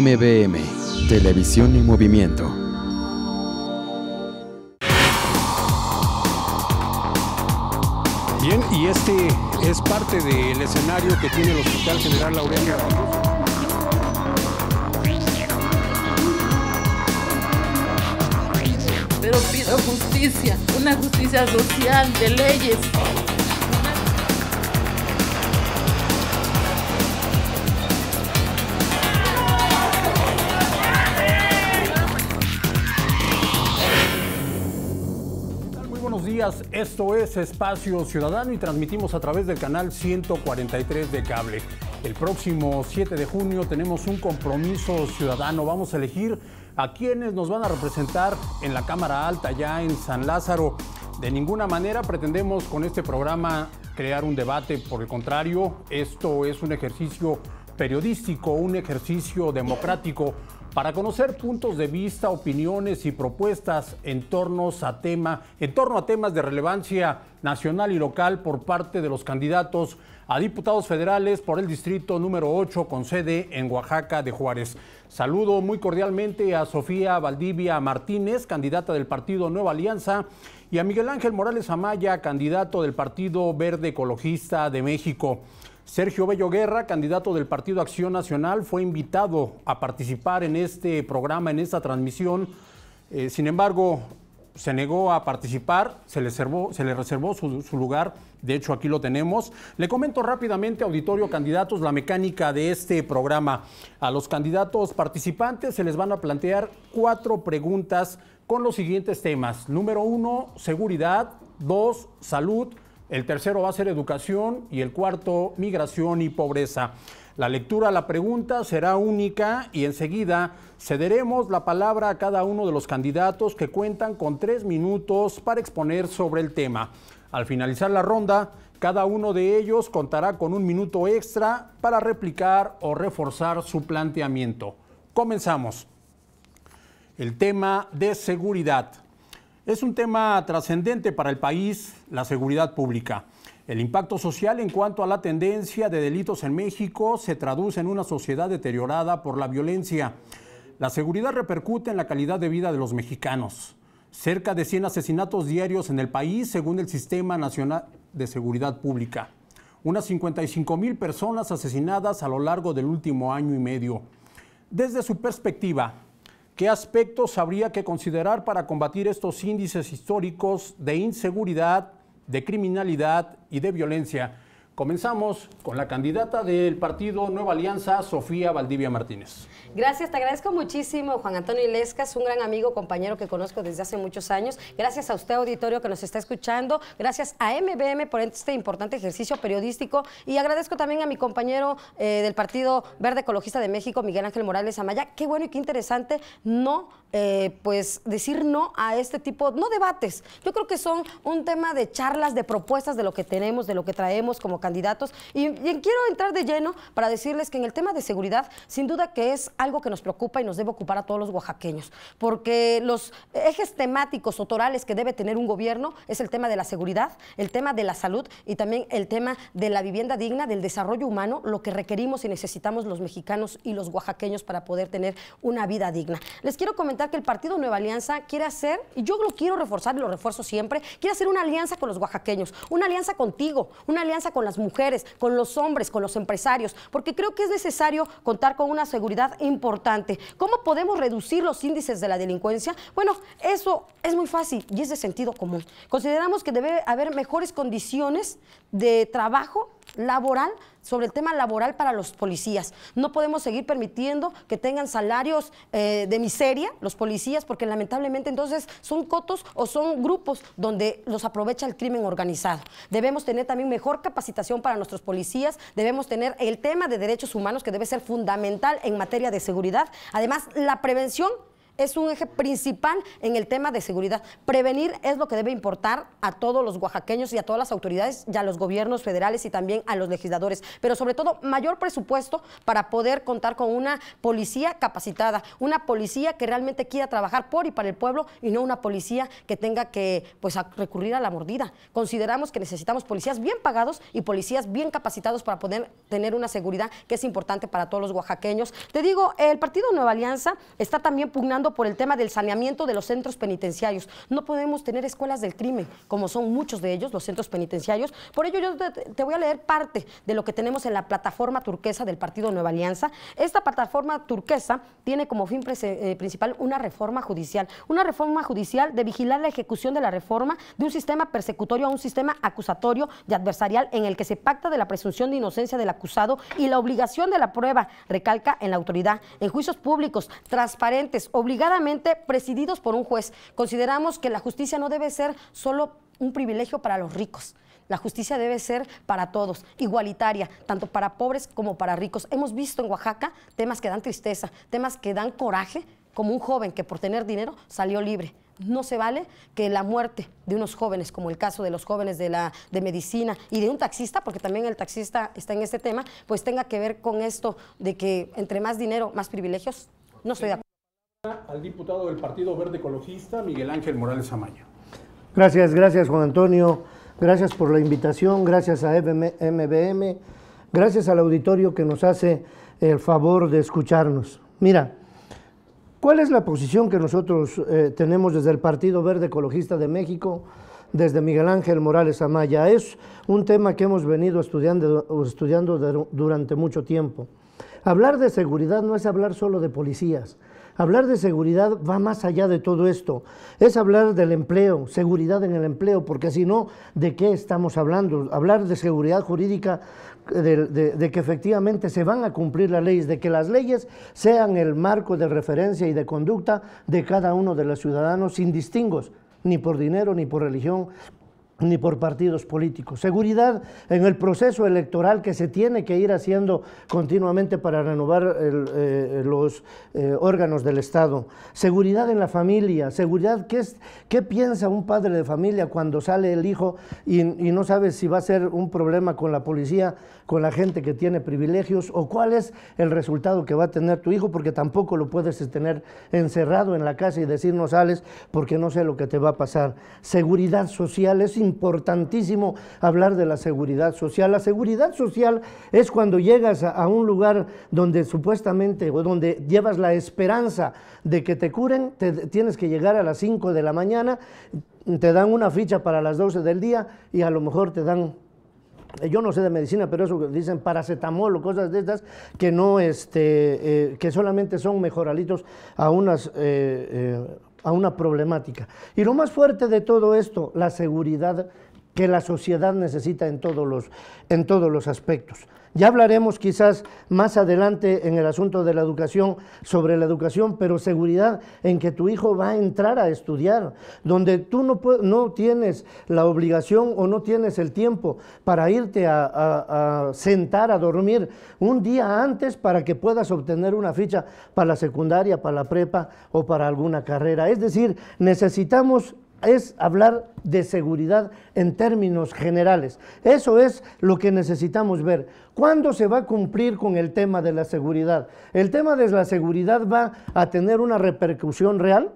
MBM, Televisión y Movimiento. Bien, y este es parte del escenario que tiene el Hospital General Laureano. Pero pido justicia, una justicia social de leyes. Esto es Espacio Ciudadano y transmitimos a través del canal 143 de cable. El próximo 7 de junio tenemos un compromiso ciudadano. Vamos a elegir a quienes nos van a representar en la Cámara Alta, ya en San Lázaro. De ninguna manera pretendemos con este programa crear un debate. Por el contrario, esto es un ejercicio periodístico, un ejercicio democrático para conocer puntos de vista, opiniones y propuestas en torno a, tema, a temas de relevancia nacional y local por parte de los candidatos a diputados federales por el distrito número 8 con sede en Oaxaca de Juárez. Saludo muy cordialmente a Sofía Valdivia Martínez, candidata del partido Nueva Alianza, y a Miguel Ángel Morales Amaya, candidato del Partido Verde Ecologista de México. Sergio Bello Guerra, candidato del Partido Acción Nacional, fue invitado a participar en este programa, en esta transmisión. Eh, sin embargo, se negó a participar, se le, reservó su, su, lugar, de hecho aquí lo tenemos. Le comento rápidamente, auditorio candidatos, la mecánica de este programa. A los candidatos participantes se les van a plantear cuatro preguntas con los siguientes temas. Número uno, seguridad. Dos, salud el tercero va a ser educación y el cuarto migración y pobreza. La lectura a la pregunta será única y enseguida cederemos la palabra a cada uno de los candidatos que cuentan con tres minutos para exponer sobre el tema. Al finalizar la ronda, cada uno de ellos contará con un minuto extra para replicar o reforzar su planteamiento. Comenzamos. El tema de seguridad. Es un tema trascendente para el país, la seguridad pública. El impacto social en cuanto a la tendencia de delitos en México se traduce en una sociedad deteriorada por la violencia. La seguridad repercute en la calidad de vida de los mexicanos. Cerca de 100 asesinatos diarios en el país, según el Sistema Nacional de Seguridad Pública. Unas 55 mil personas asesinadas a lo largo del último año y medio. Desde su perspectiva, ¿Qué aspectos habría que considerar para combatir estos índices históricos de inseguridad, de criminalidad y de violencia? Comenzamos con la candidata del partido Nueva Alianza, Sofía Valdivia Martínez. Gracias, te agradezco muchísimo, Juan Antonio Ilescas, un gran amigo, compañero que conozco desde hace muchos años. Gracias a usted, auditorio, que nos está escuchando. Gracias a MBM por este importante ejercicio periodístico. Y agradezco también a mi compañero eh, del Partido Verde Ecologista de México, Miguel Ángel Morales Amaya. Qué bueno y qué interesante. No eh, pues decir no a este tipo, no debates, yo creo que son un tema de charlas, de propuestas de lo que tenemos, de lo que traemos como candidatos. Y, y, quiero entrar de lleno para decirles que en el tema de seguridad, sin duda que es algo que nos preocupa y nos debe ocupar a todos los oaxaqueños, porque los ejes temáticos o torales que debe tener un gobierno es el tema de la seguridad, el tema de la salud y también el tema de la vivienda digna, del desarrollo humano, lo que requerimos y necesitamos los mexicanos y los oaxaqueños para poder tener una vida digna. Les quiero comentar que el Partido Nueva Alianza quiere hacer, y yo lo quiero reforzar y lo refuerzo siempre, quiere hacer una alianza con los oaxaqueños, una alianza contigo, una alianza con las mujeres, con los hombres, con los empresarios, porque creo que es necesario contar con una seguridad importante. ¿Cómo podemos reducir los índices de la delincuencia? Bueno, eso es muy fácil y es de sentido común. Consideramos que debe haber mejores condiciones de trabajo laboral, sobre el tema laboral para los policías. No podemos seguir permitiendo que tengan salarios eh, de miseria los policías, porque lamentablemente entonces son cotos o son grupos donde los aprovecha el crimen organizado. Debemos tener también mejor capacitación para nuestros policías, debemos tener el tema de derechos humanos que debe ser fundamental en materia de seguridad, además la prevención es un eje principal en el tema de seguridad. Prevenir es lo que debe importar a todos los oaxaqueños y a todas las autoridades y a los gobiernos federales y también a los legisladores, pero sobre todo mayor presupuesto para poder contar con una policía capacitada, una policía que realmente quiera trabajar por y para el pueblo y no una policía que tenga que pues recurrir a la mordida. Consideramos que necesitamos policías bien pagados y policías bien capacitados para poder tener una seguridad que es importante para todos los oaxaqueños. Te digo, el Partido Nueva Alianza está también pugnando por el tema del saneamiento de los centros penitenciarios. No podemos tener escuelas del crimen, como son muchos de ellos, los centros penitenciarios. Por ello, yo te, voy a leer parte de lo que tenemos en la plataforma turquesa del Partido Nueva Alianza. Esta plataforma turquesa tiene como fin eh, principal una reforma judicial, una reforma judicial de vigilar la ejecución de la reforma de un sistema persecutorio a un sistema acusatorio y adversarial en el que se pacta de la presunción de inocencia del acusado y la obligación de la prueba, recalca en la autoridad, en juicios públicos, transparentes, obligatorios obligadamente presididos por un juez. Consideramos que la justicia no debe ser solo un privilegio para los ricos. La justicia debe ser para todos, igualitaria, tanto para pobres como para ricos. Hemos visto en Oaxaca temas que dan tristeza, temas que dan coraje, como un joven que por tener dinero salió libre. No se vale que la muerte de unos jóvenes, como el caso de los jóvenes de, la, de medicina y de un taxista, porque también el taxista está en este tema, pues tenga que ver con esto de que entre más dinero, más privilegios. No estoy de acuerdo al diputado del Partido Verde Ecologista, Miguel Ángel Morales Amaya. Gracias, gracias Juan Antonio, gracias por la invitación, gracias a MBM, gracias al auditorio que nos hace el favor de escucharnos. Mira, ¿cuál es la posición que nosotros eh, tenemos desde el Partido Verde Ecologista de México? desde Miguel Ángel Morales Amaya. Es un tema que hemos venido estudiando, durante mucho tiempo. Hablar de seguridad no es hablar solo de policías, Hablar de seguridad va más allá de todo esto. Es hablar del empleo, seguridad en el empleo, porque si no, ¿de qué estamos hablando? Hablar de seguridad jurídica, de, que efectivamente se van a cumplir las leyes, de que las leyes sean el marco de referencia y de conducta de cada uno de los ciudadanos sin distingos, ni por dinero, ni por religión, ni por partidos políticos. Seguridad en el proceso electoral que se tiene que ir haciendo continuamente para renovar eh, los eh, órganos del Estado. Seguridad en la familia, seguridad, ¿qué, es, ¿qué piensa un padre de familia cuando sale el hijo y, no sabe si va a ser un problema con la policía, con la gente que tiene privilegios o cuál es el resultado que va a tener tu hijo? Porque tampoco lo puedes tener encerrado en la casa y decir no sales porque no sé lo que te va a pasar. Seguridad social es importante importantísimo hablar de la seguridad social. La seguridad social es cuando llegas a, un lugar donde supuestamente o donde llevas la esperanza de que te curen, te, tienes que llegar a las 5 de la mañana, te dan una ficha para las 12 del día y a lo mejor te dan yo no sé de medicina, pero eso dicen paracetamol o cosas de estas que no, este, eh, que solamente son mejoralitos a unas eh, eh, a una problemática. Y lo más fuerte de todo esto, la seguridad que la sociedad necesita en todos los, en todos los aspectos. Ya hablaremos quizás más adelante en el asunto de la educación sobre la educación, pero seguridad en que tu hijo va a entrar a estudiar, donde tú no, tienes la obligación o no tienes el tiempo para irte a, a sentar a dormir un día antes para que puedas obtener una ficha para la secundaria, para la prepa o para alguna carrera. Es decir, necesitamos es hablar de seguridad en términos generales. Eso es lo que necesitamos ver. ¿Cuándo se va a cumplir con el tema de la seguridad? ¿El tema de la seguridad va a tener una repercusión real?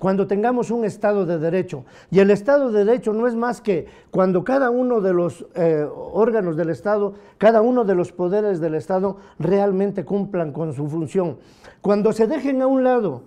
Cuando tengamos un Estado de Derecho. Y el Estado de Derecho no es más que cuando cada uno de los eh, órganos del Estado, cada uno de los poderes del Estado realmente cumplan con su función. Cuando se dejen a un lado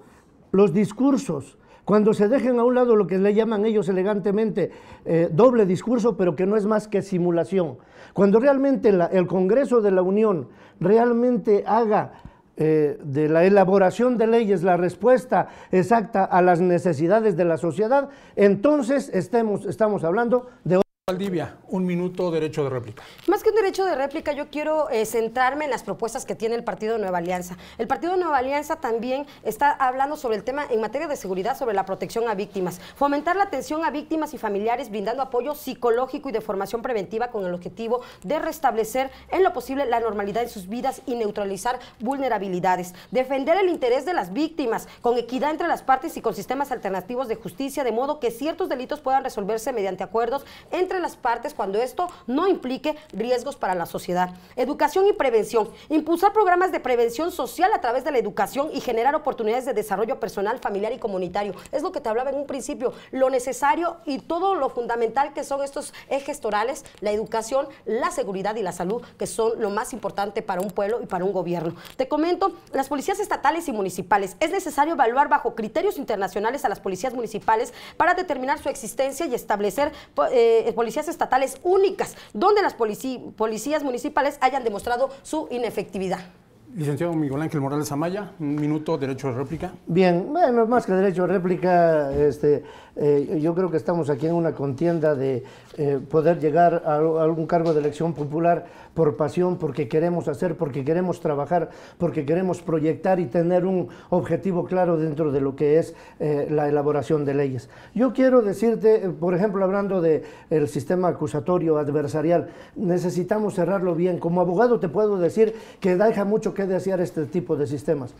los discursos, cuando se dejen a un lado lo que le llaman ellos elegantemente eh, doble discurso, pero que no es más que simulación. Cuando realmente el Congreso de la Unión realmente haga eh, de la elaboración de leyes la respuesta exacta a las necesidades de la sociedad, entonces estamos hablando de Valdivia, un minuto derecho de réplica. Más que un derecho de réplica, yo quiero eh, centrarme en las propuestas que tiene el Partido Nueva Alianza. El Partido Nueva Alianza también está hablando sobre el tema en materia de seguridad, sobre la protección a víctimas, fomentar la atención a víctimas y familiares, brindando apoyo psicológico y de formación preventiva con el objetivo de restablecer en lo posible la normalidad en sus vidas y neutralizar vulnerabilidades, defender el interés de las víctimas con equidad entre las partes y con sistemas alternativos de justicia, de modo que ciertos delitos puedan resolverse mediante acuerdos entre entre las partes cuando esto no implique riesgos para la sociedad. Educación y prevención. Impulsar programas de prevención social a través de la educación y generar oportunidades de desarrollo personal, familiar y comunitario. Es lo que te hablaba en un principio, lo necesario y todo lo fundamental que son estos ejes torales, la educación, la seguridad y la salud, que son lo más importante para un pueblo y para un gobierno. Te comento, las policías estatales y municipales. Es necesario evaluar bajo criterios internacionales a las policías municipales para determinar su existencia y establecer eh, policías estatales únicas, donde las policías municipales hayan demostrado su inefectividad. Licenciado Miguel Ángel Morales Amaya, un minuto, derecho de réplica. Bien, bueno, más que derecho de réplica, este, eh, yo creo que estamos aquí en una contienda de eh, poder llegar a, algún cargo de elección popular por pasión, porque queremos hacer, porque queremos trabajar, porque queremos proyectar y tener un objetivo claro dentro de lo que es eh, la elaboración de leyes. Yo quiero decirte, por ejemplo, hablando del el sistema acusatorio adversarial, necesitamos cerrarlo bien. Como abogado te puedo decir que deja mucho que desear este tipo de sistemas.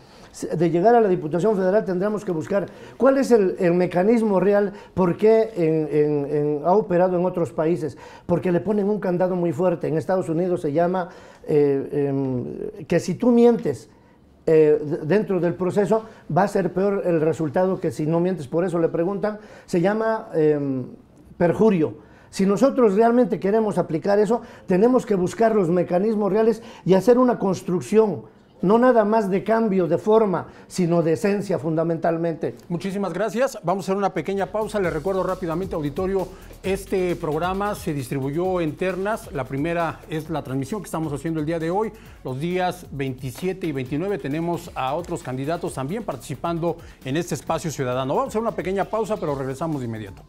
De llegar a la Diputación Federal tendremos que buscar cuál es el mecanismo real porque por qué ha operado en otros países, porque le ponen un candado muy fuerte. En Estados Unidos se llama eh, em, que si tú mientes, eh, dentro del proceso, va a ser peor el resultado que si no mientes. Por eso le preguntan, se llama em, perjurio. Si nosotros realmente queremos aplicar eso, tenemos que buscar los mecanismos reales y hacer una construcción no nada más de cambio de forma, sino de esencia fundamentalmente. Muchísimas gracias. Vamos a hacer una pequeña pausa. Le recuerdo rápidamente, auditorio, este programa se distribuyó en ternas. La primera es la transmisión que estamos haciendo el día de hoy. Los días 27 y 29 tenemos a otros candidatos también participando en este espacio ciudadano. Vamos a hacer una pequeña pausa, pero regresamos de inmediato.